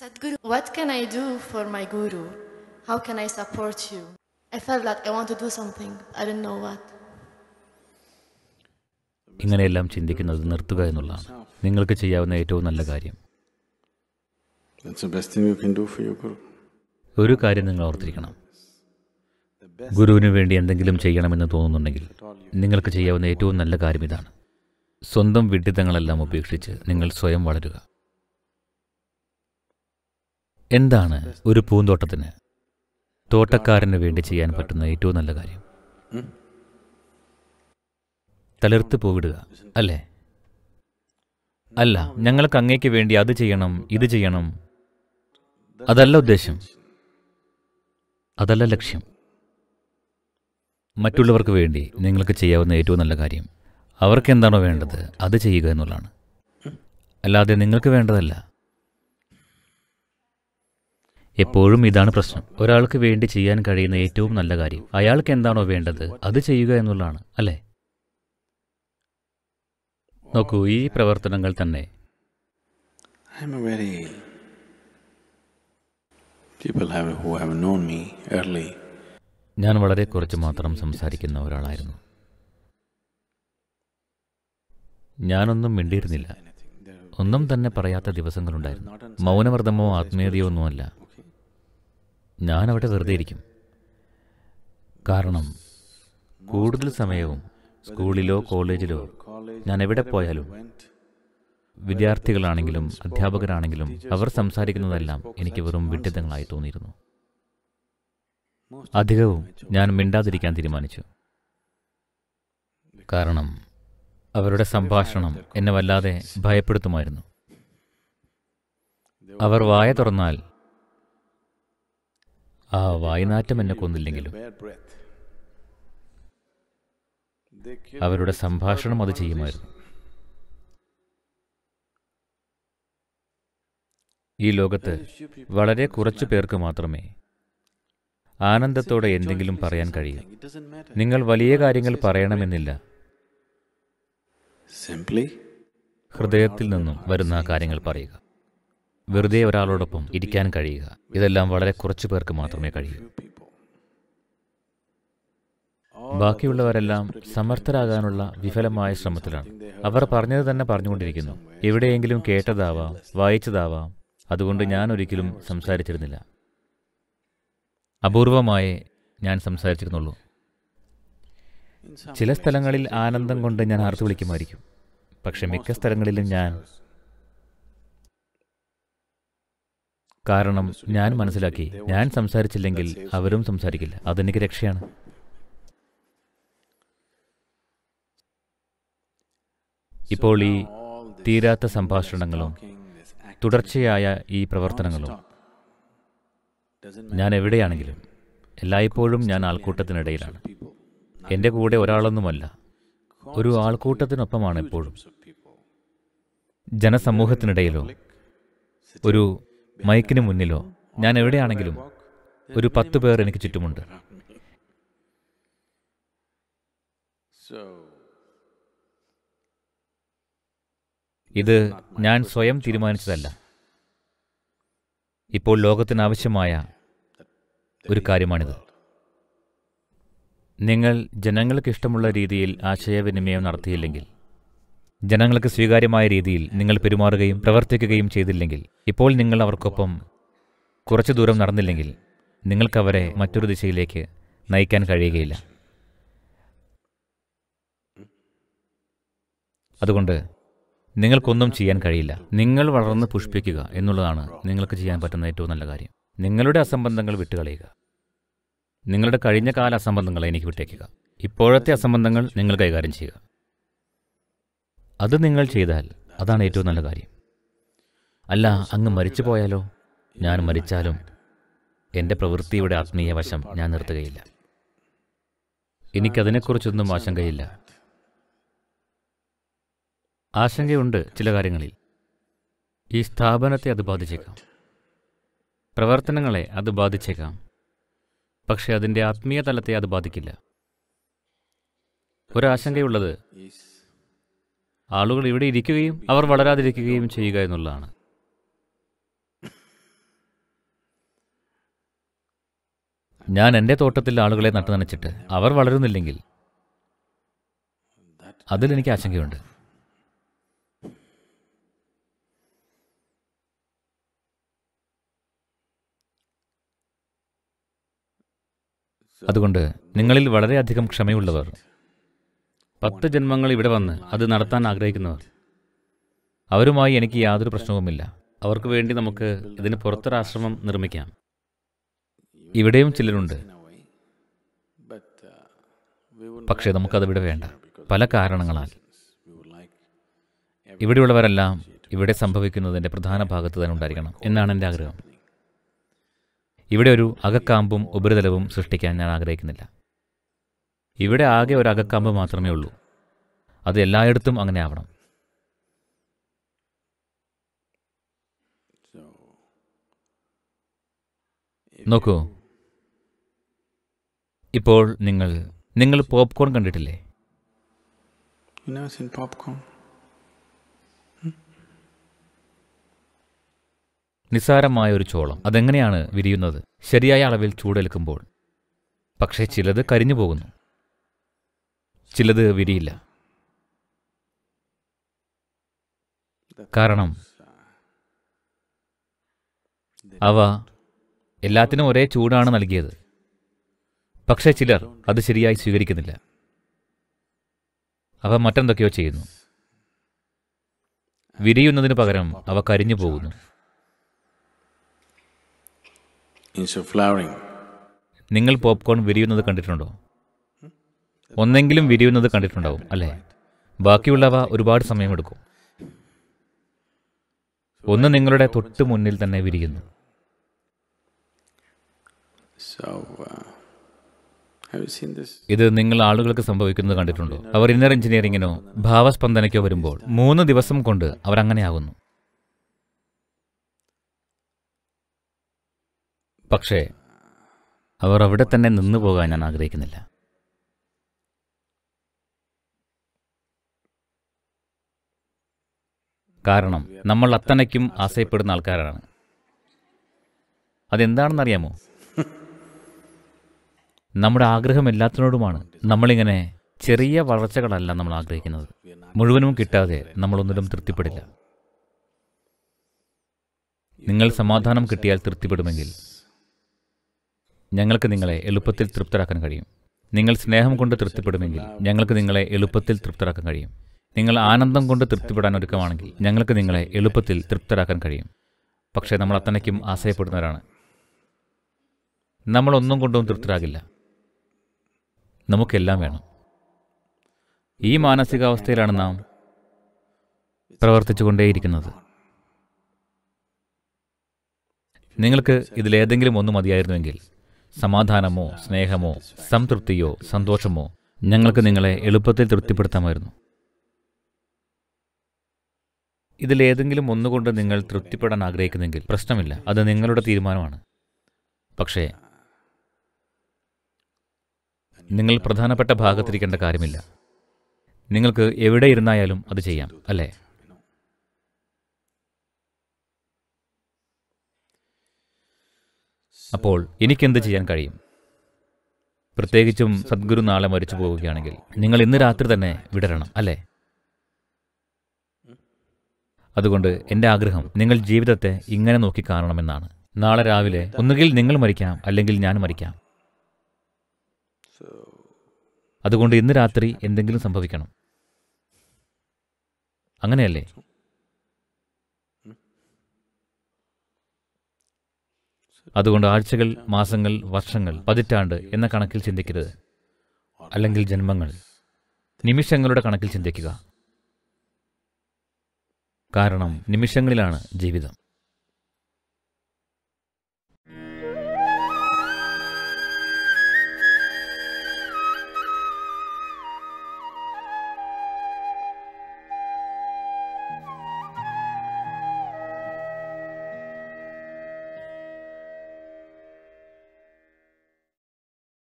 Sadhguru, what can I do for my guru? How can I support you? I felt like I want to do something. I didn't know what. ഇങ്ങനെയെല്ലാം ചിന്തിക്കുന്നത് നിർത്തുക എന്നുള്ളതാണ് നിങ്ങൾക്ക് ചെയ്യാവുന്ന ഏറ്റവും നല്ല കാര്യം ഒരു കാര്യം നിങ്ങൾ ഓർത്തിരിക്കണം ഗുരുവിന് വേണ്ടി എന്തെങ്കിലും ചെയ്യണമെന്ന് തോന്നുന്നുണ്ടെങ്കിൽ നിങ്ങൾക്ക് ചെയ്യാവുന്ന ഏറ്റവും നല്ല കാര്യം ഇതാണ് സ്വന്തം വിഡിത്തങ്ങളെല്ലാം ഉപേക്ഷിച്ച് നിങ്ങൾ സ്വയം വളരുക എന്താണ് ഒരു പൂന്തോട്ടത്തിന് തോട്ടക്കാരന് വേണ്ടി ചെയ്യാൻ പറ്റുന്ന ഏറ്റവും നല്ല കാര്യം തളിർത്ത് പോവിടുക അല്ലേ അല്ല ഞങ്ങൾക്ക് അങ്ങേക്ക് വേണ്ടി അത് ചെയ്യണം ഇത് ചെയ്യണം അതല്ല ഉദ്ദേശം അതല്ല ലക്ഷ്യം മറ്റുള്ളവർക്ക് വേണ്ടി നിങ്ങൾക്ക് ചെയ്യാവുന്ന ഏറ്റവും നല്ല കാര്യം അവർക്ക് എന്താണോ വേണ്ടത് അത് ചെയ്യുക എന്നുള്ളതാണ് അല്ലാതെ നിങ്ങൾക്ക് വേണ്ടതല്ല എപ്പോഴും ഇതാണ് പ്രശ്നം ഒരാൾക്ക് വേണ്ടി ചെയ്യാൻ കഴിയുന്ന ഏറ്റവും നല്ല കാര്യം അയാൾക്ക് എന്താണോ വേണ്ടത് അത് ചെയ്യുക എന്നുള്ളതാണ് അല്ലേ നോക്കൂ ഈ പ്രവർത്തനങ്ങൾ തന്നെ ഞാൻ വളരെ കുറച്ച് മാത്രം സംസാരിക്കുന്ന ഒരാളായിരുന്നു ഞാനൊന്നും മിണ്ടിയിരുന്നില്ല ഒന്നും തന്നെ പറയാത്ത ദിവസങ്ങളുണ്ടായിരുന്നു മൗനമർദ്ദമോ ആത്മീയതയോ ഒന്നുമല്ല ഞാൻ അവിടെ വെറുതെ ഇരിക്കും കാരണം കൂടുതൽ സമയവും സ്കൂളിലോ കോളേജിലോ ഞാൻ എവിടെ പോയാലും വിദ്യാർത്ഥികളാണെങ്കിലും അധ്യാപകരാണെങ്കിലും അവർ സംസാരിക്കുന്നതെല്ലാം എനിക്ക് വെറും വിഡിത്തങ്ങളായി തോന്നിയിരുന്നു അധികവും ഞാൻ മിണ്ടാതിരിക്കാൻ തീരുമാനിച്ചു കാരണം അവരുടെ സംഭാഷണം എന്നെ വല്ലാതെ ഭയപ്പെടുത്തുമായിരുന്നു അവർ വായ തുറന്നാൽ ആ വായനാറ്റം എന്നെ കൊന്നില്ലെങ്കിലും അവരുടെ സംഭാഷണം അത് ചെയ്യുമായിരുന്നു ഈ ലോകത്ത് വളരെ കുറച്ചു പേർക്ക് മാത്രമേ ആനന്ദത്തോടെ എന്തെങ്കിലും പറയാൻ കഴിയൂ നിങ്ങൾ വലിയ കാര്യങ്ങൾ പറയണമെന്നില്ല ഹൃദയത്തിൽ നിന്നും വരുന്ന കാര്യങ്ങൾ പറയുക വെറുതെ ഒരാളോടൊപ്പം ഇരിക്കാൻ കഴിയുക ഇതെല്ലാം വളരെ കുറച്ചു പേർക്ക് മാത്രമേ കഴിയൂ ബാക്കിയുള്ളവരെല്ലാം സമർത്ഥരാകാനുള്ള വിഫലമായ ശ്രമത്തിലാണ് അവർ പറഞ്ഞത് തന്നെ പറഞ്ഞുകൊണ്ടിരിക്കുന്നു എവിടെയെങ്കിലും കേട്ടതാവാം വായിച്ചതാവാം അതുകൊണ്ട് ഞാൻ ഒരിക്കലും സംസാരിച്ചിരുന്നില്ല അപൂർവമായേ ഞാൻ സംസാരിച്ചിരുന്നുള്ളൂ ചില സ്ഥലങ്ങളിൽ ആനന്ദം കൊണ്ട് ഞാൻ ആർത്തു വിളിക്കുമായിരിക്കും പക്ഷെ മിക്ക സ്ഥലങ്ങളിലും ഞാൻ കാരണം ഞാൻ മനസ്സിലാക്കി ഞാൻ സംസാരിച്ചില്ലെങ്കിൽ അവരും സംസാരിക്കില്ല അതെനിക്ക് രക്ഷയാണ് ഇപ്പോൾ ഈ തീരാത്ത സംഭാഷണങ്ങളും തുടർച്ചയായ ഈ പ്രവർത്തനങ്ങളും ഞാൻ എവിടെയാണെങ്കിലും എല്ലായ്പ്പോഴും ഞാൻ ആൾക്കൂട്ടത്തിനിടയിലാണ് എൻ്റെ കൂടെ ഒരാളൊന്നുമല്ല ഒരു ആൾക്കൂട്ടത്തിനൊപ്പമാണ് എപ്പോഴും ജനസമൂഹത്തിനിടയിലോ ഒരു മൈക്കിന് മുന്നിലോ ഞാൻ എവിടെയാണെങ്കിലും ഒരു പത്ത് പേർ എനിക്ക് ചുറ്റുമുണ്ട് ഇത് ഞാൻ സ്വയം തീരുമാനിച്ചതല്ല ഇപ്പോൾ ലോകത്തിനാവശ്യമായ ഒരു കാര്യമാണിത് നിങ്ങൾ ജനങ്ങൾക്ക് ഇഷ്ടമുള്ള രീതിയിൽ ആശയവിനിമയം നടത്തിയില്ലെങ്കിൽ ജനങ്ങൾക്ക് സ്വീകാര്യമായ രീതിയിൽ നിങ്ങൾ പെരുമാറുകയും പ്രവർത്തിക്കുകയും ചെയ്തില്ലെങ്കിൽ ഇപ്പോൾ നിങ്ങൾ അവർക്കൊപ്പം കുറച്ചു ദൂരം നടന്നില്ലെങ്കിൽ നിങ്ങൾക്കവരെ മറ്റൊരു ദിശയിലേക്ക് നയിക്കാൻ കഴിയുകയില്ല അതുകൊണ്ട് നിങ്ങൾക്കൊന്നും ചെയ്യാൻ കഴിയില്ല നിങ്ങൾ വളർന്ന് പുഷ്പിക്കുക എന്നുള്ളതാണ് നിങ്ങൾക്ക് ചെയ്യാൻ പറ്റുന്ന ഏറ്റവും നല്ല കാര്യം നിങ്ങളുടെ അസംബന്ധങ്ങൾ വിട്ടുകളയുക നിങ്ങളുടെ കഴിഞ്ഞ കാല അസംബന്ധങ്ങളെ എനിക്ക് വിട്ടേക്കുക ഇപ്പോഴത്തെ അസംബന്ധങ്ങൾ നിങ്ങൾ കൈകാര്യം ചെയ്യുക അത് നിങ്ങൾ ചെയ്താൽ അതാണ് ഏറ്റവും നല്ല കാര്യം അല്ല അങ്ങ് മരിച്ചു പോയാലോ ഞാൻ മരിച്ചാലും എൻ്റെ പ്രവൃത്തിയുടെ ആത്മീയ വശം ഞാൻ നിർത്തുകയില്ല എനിക്കതിനെക്കുറിച്ചൊന്നും ആശങ്കയില്ല ആശങ്കയുണ്ട് ചില കാര്യങ്ങളിൽ ഈ സ്ഥാപനത്തെ അത് ബാധിച്ചേക്കാം പ്രവർത്തനങ്ങളെ അത് ബാധിച്ചേക്കാം പക്ഷേ അതിൻ്റെ ആത്മീയ തലത്തെ അത് ബാധിക്കില്ല ഒരാശങ്കയുള്ളത് ആളുകൾ ഇവിടെ ഇരിക്കുകയും അവർ വളരാതിരിക്കുകയും ചെയ്യുക എന്നുള്ളതാണ് ഞാൻ എൻ്റെ തോട്ടത്തിൽ ആളുകളെ നട്ടു നനച്ചിട്ട് അവർ വളരുന്നില്ലെങ്കിൽ അതിലെനിക്ക് ആശങ്കയുണ്ട് അതുകൊണ്ട് നിങ്ങളിൽ വളരെയധികം ക്ഷമയുള്ളവർ പത്ത് ജന്മങ്ങൾ ഇവിടെ വന്ന് അത് നടത്താൻ ആഗ്രഹിക്കുന്നവർ അവരുമായി എനിക്ക് യാതൊരു പ്രശ്നവുമില്ല അവർക്ക് വേണ്ടി നമുക്ക് ഇതിന് പുറത്തൊരാശ്രമം നിർമ്മിക്കാം ഇവിടെയും ചിലരുണ്ട് പക്ഷേ നമുക്കത് ഇവിടെ വേണ്ട പല കാരണങ്ങളാൽ ഇവിടെയുള്ളവരെല്ലാം ഇവിടെ സംഭവിക്കുന്നതിൻ്റെ പ്രധാന ഭാഗത്ത് തന്നെ ഉണ്ടായിരിക്കണം എന്നാണ് എൻ്റെ ആഗ്രഹം ഇവിടെ ഒരു അകക്കാമ്പും ഉപരിതലവും സൃഷ്ടിക്കാൻ ഞാൻ ആഗ്രഹിക്കുന്നില്ല ഇവിടെ ആകെ ഒരു അകക്കമ്പ് മാത്രമേ ഉള്ളൂ അത് എല്ലായിടത്തും അങ്ങനെ ആവണം നോക്കൂ ഇപ്പോൾ നിങ്ങൾ നിങ്ങൾ പോപ്കോൺ കണ്ടിട്ടില്ലേ hmm? നിസ്സാരമായ ഒരു ചോളം അതെങ്ങനെയാണ് വിരിയുന്നത് ശരിയായ അളവിൽ ചൂടെടുക്കുമ്പോൾ പക്ഷേ ചിലത് കരിഞ്ഞു പോകുന്നു ചിലത് വിരിയില്ല കാരണം അവ എല്ലാത്തിനും ഒരേ ചൂടാണ് നൽകിയത് പക്ഷേ ചിലർ അത് ശരിയായി സ്വീകരിക്കുന്നില്ല അവ മറ്റെന്തൊക്കെയോ ചെയ്യുന്നു വിരിയുന്നതിന് പകരം അവ കരിഞ്ഞു പോകുന്നു നിങ്ങൾ പോപ്കോൺ വിരിയുന്നത് കണ്ടിട്ടുണ്ടോ ഒന്നെങ്കിലും വിരിയുന്നത് കണ്ടിട്ടുണ്ടാവും അല്ലേ ബാക്കിയുള്ളവ ഒരുപാട് സമയമെടുക്കും ഒന്ന് നിങ്ങളുടെ തൊട്ട് മുന്നിൽ തന്നെ വിരിയുന്നു uh, ഇത് നിങ്ങൾ ആളുകൾക്ക് സംഭവിക്കുന്നത് കണ്ടിട്ടുണ്ടോ അവർ ഇന്നർ എഞ്ചിനീയറിംഗിനോ ഭാവസ്പന്ദനയ്ക്കോ വരുമ്പോൾ മൂന്ന് ദിവസം കൊണ്ട് അവർ അങ്ങനെയാകുന്നു പക്ഷേ അവർ അവിടെ തന്നെ നിന്നു പോകാൻ ഞാൻ ആഗ്രഹിക്കുന്നില്ല കാരണം നമ്മൾ അത്തനയ്ക്കും ആശയപ്പെടുന്ന ആൾക്കാരാണ് അതെന്താണെന്നറിയാമോ നമ്മുടെ ആഗ്രഹം എല്ലാത്തിനോടുമാണ് നമ്മളിങ്ങനെ ചെറിയ വളർച്ചകളല്ല നമ്മൾ ആഗ്രഹിക്കുന്നത് മുഴുവനും കിട്ടാതെ നമ്മളൊന്നിലും തൃപ്തിപ്പെടില്ല നിങ്ങൾ സമാധാനം കിട്ടിയാൽ തൃപ്തിപ്പെടുമെങ്കിൽ ഞങ്ങൾക്ക് നിങ്ങളെ എളുപ്പത്തിൽ തൃപ്തരാക്കാൻ കഴിയും നിങ്ങൾ സ്നേഹം കൊണ്ട് തൃപ്തിപ്പെടുമെങ്കിൽ ഞങ്ങൾക്ക് നിങ്ങളെ എളുപ്പത്തിൽ തൃപ്തരാക്കാൻ കഴിയും നിങ്ങൾ ആനന്ദം കൊണ്ട് തൃപ്തിപ്പെടാൻ ഒരുക്കമാണെങ്കിൽ ഞങ്ങൾക്ക് നിങ്ങളെ എളുപ്പത്തിൽ തൃപ്തരാക്കാൻ കഴിയും പക്ഷേ നമ്മൾ അത്തനയ്ക്കും ആശയപ്പെടുന്നവരാണ് നമ്മൾ ഒന്നും കൊണ്ടും തൃപ്തരാകില്ല നമുക്കെല്ലാം വേണം ഈ മാനസികാവസ്ഥയിലാണ് നാം പ്രവർത്തിച്ചുകൊണ്ടേയിരിക്കുന്നത് നിങ്ങൾക്ക് ഇതിലേതെങ്കിലും ഒന്ന് മതിയായിരുന്നുവെങ്കിൽ സമാധാനമോ സ്നേഹമോ സംതൃപ്തിയോ സന്തോഷമോ ഞങ്ങൾക്ക് നിങ്ങളെ എളുപ്പത്തിൽ തൃപ്തിപ്പെടുത്താമായിരുന്നു ഇതിലേതെങ്കിലും ഒന്നുകൊണ്ട് നിങ്ങൾ തൃപ്തിപ്പെടാൻ ആഗ്രഹിക്കുന്നെങ്കിൽ പ്രശ്നമില്ല അത് നിങ്ങളുടെ തീരുമാനമാണ് പക്ഷേ നിങ്ങൾ പ്രധാനപ്പെട്ട ഭാഗത്തിരിക്കേണ്ട കാര്യമില്ല നിങ്ങൾക്ക് എവിടെ ഇരുന്നായാലും അത് ചെയ്യാം അല്ലേ അപ്പോൾ എനിക്കെന്ത് ചെയ്യാൻ കഴിയും പ്രത്യേകിച്ചും സദ്ഗുരു നാളെ മരിച്ചു പോവുകയാണെങ്കിൽ നിങ്ങൾ ഇന്ന് രാത്രി തന്നെ വിടരണം അല്ലേ അതുകൊണ്ട് എൻ്റെ ആഗ്രഹം നിങ്ങൾ ജീവിതത്തെ ഇങ്ങനെ നോക്കി കാണണമെന്നാണ് നാളെ രാവിലെ ഒന്നുകിൽ നിങ്ങൾ മരിക്കാം അല്ലെങ്കിൽ ഞാൻ മരിക്കാം അതുകൊണ്ട് ഇന്ന് രാത്രി എന്തെങ്കിലും സംഭവിക്കണം അങ്ങനെയല്ലേ അതുകൊണ്ട് ആഴ്ചകൾ മാസങ്ങൾ വർഷങ്ങൾ പതിറ്റാണ്ട് എന്ന കണക്കിൽ ചിന്തിക്കരുത് അല്ലെങ്കിൽ ജന്മങ്ങൾ നിമിഷങ്ങളുടെ കണക്കിൽ ചിന്തിക്കുക കാരണം നിമിഷങ്ങളിലാണ് ജീവിതം